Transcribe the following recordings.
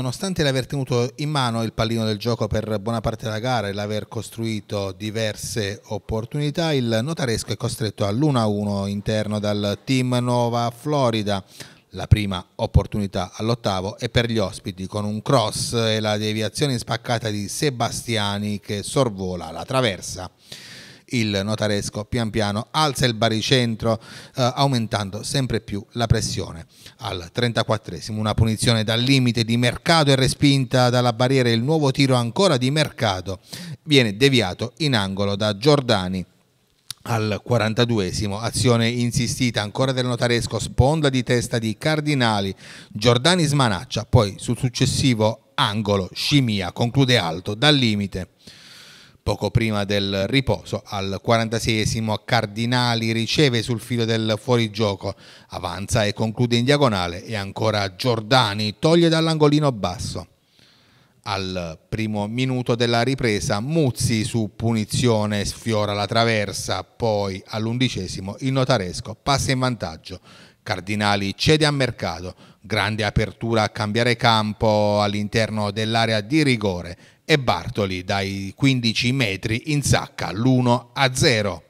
Nonostante l'aver tenuto in mano il pallino del gioco per buona parte della gara e l'aver costruito diverse opportunità, il notaresco è costretto all'1-1 interno dal team Nova Florida. La prima opportunità all'ottavo è per gli ospiti con un cross e la deviazione spaccata di Sebastiani che sorvola la traversa il notaresco pian piano alza il baricentro eh, aumentando sempre più la pressione. Al 34esimo una punizione dal limite di mercato e respinta dalla barriera il nuovo tiro ancora di mercato viene deviato in angolo da Giordani al 42esimo, azione insistita ancora del notaresco, sponda di testa di Cardinali, Giordani smanaccia, poi sul successivo angolo, Scimia conclude alto dal limite. Poco prima del riposo, al 46esimo Cardinali riceve sul filo del fuorigioco, avanza e conclude in diagonale e ancora Giordani toglie dall'angolino basso. Al primo minuto della ripresa Muzzi su punizione sfiora la traversa, poi all'undicesimo il notaresco passa in vantaggio. Cardinali cede a mercato, grande apertura a cambiare campo all'interno dell'area di rigore e Bartoli dai 15 metri in sacca l'1 a 0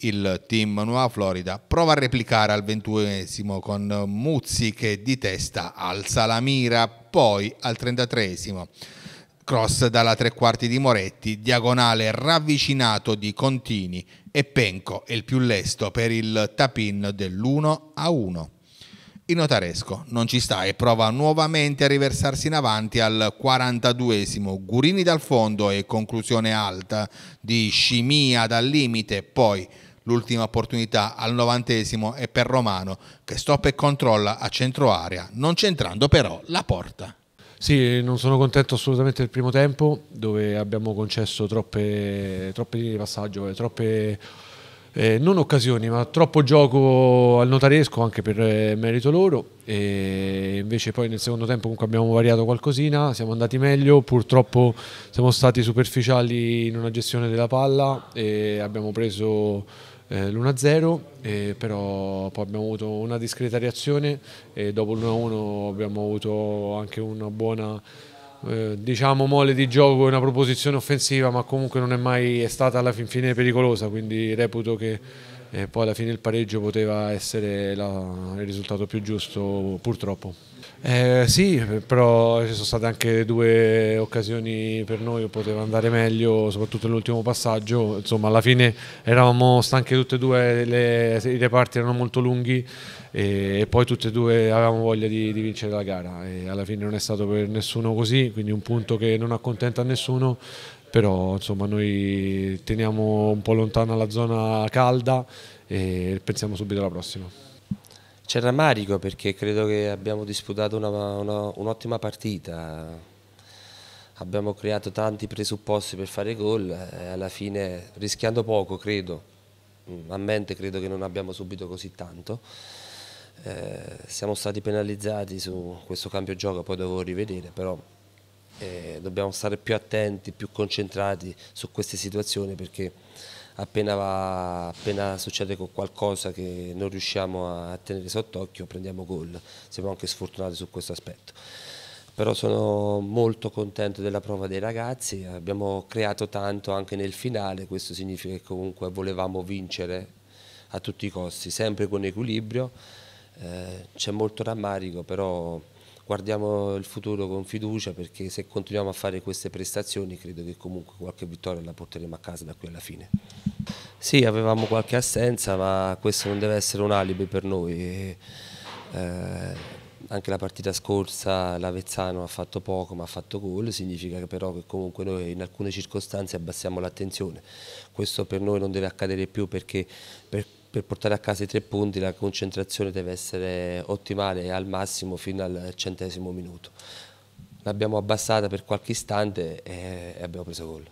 il team Nuova Florida prova a replicare al ventunesimo con Muzzi che di testa alza la mira, poi al trentatreesimo cross dalla tre quarti di Moretti, diagonale ravvicinato di Contini e Penco è il più lesto per il tapin dell'1 a 1. Il notaresco non ci sta e prova nuovamente a riversarsi in avanti al 42esimo. Gurini dal fondo e conclusione alta di Scimia dal limite, poi L'ultima opportunità al novantesimo è per Romano che stop e controlla a centro area, non centrando però la porta. Sì, non sono contento assolutamente del primo tempo dove abbiamo concesso troppe, troppe linee di passaggio, eh, troppe... Eh, non occasioni, ma troppo gioco al notaresco anche per eh, merito loro. E invece poi nel secondo tempo comunque abbiamo variato qualcosina, siamo andati meglio, purtroppo siamo stati superficiali in una gestione della palla e abbiamo preso eh, l'1-0, eh, però poi abbiamo avuto una discreta reazione e dopo l'1-1 abbiamo avuto anche una buona eh, diciamo mole di gioco e una proposizione offensiva ma comunque non è mai stata alla fin fine pericolosa quindi reputo che e poi alla fine il pareggio poteva essere la, il risultato più giusto purtroppo. Eh, sì, però ci sono state anche due occasioni per noi che poteva andare meglio, soprattutto nell'ultimo passaggio, insomma alla fine eravamo stanche tutte e due, le, i reparti erano molto lunghi e, e, poi tutte e due avevamo voglia di, di vincere la gara e alla fine non è stato per nessuno così, quindi un punto che non accontenta nessuno, però insomma noi teniamo un po' lontana la zona calda e pensiamo subito alla prossima. C'è rammarico perché credo che abbiamo disputato un'ottima partita, abbiamo creato tanti presupposti per fare gol e alla fine rischiando poco credo, mm, a mente credo che non abbiamo subito così tanto. Eh, siamo stati penalizzati su questo cambio gioco, poi devo rivedere, però eh, dobbiamo stare più attenti, più concentrati su queste situazioni perché appena, va, appena succede qualcosa che non riusciamo a tenere sott'occhio prendiamo gol, siamo anche sfortunati su questo aspetto. Però sono molto contento della prova dei ragazzi, abbiamo creato tanto anche nel finale, questo significa che comunque volevamo vincere a tutti i costi, sempre con equilibrio, eh, c'è molto rammarico però guardiamo il futuro con fiducia perché se continuiamo a fare queste prestazioni credo che comunque qualche vittoria la porteremo a casa da qui alla fine. Sì, avevamo qualche assenza ma questo non deve essere un alibi per noi. eh, anche la partita scorsa l'Avezzano ha fatto poco ma ha fatto gol, significa che però che comunque noi in alcune circostanze abbassiamo l'attenzione. Questo per noi non deve accadere più perché per per portare a casa i tre punti la concentrazione deve essere ottimale al massimo fino al centesimo minuto. L'abbiamo abbassata per qualche istante e abbiamo preso gol.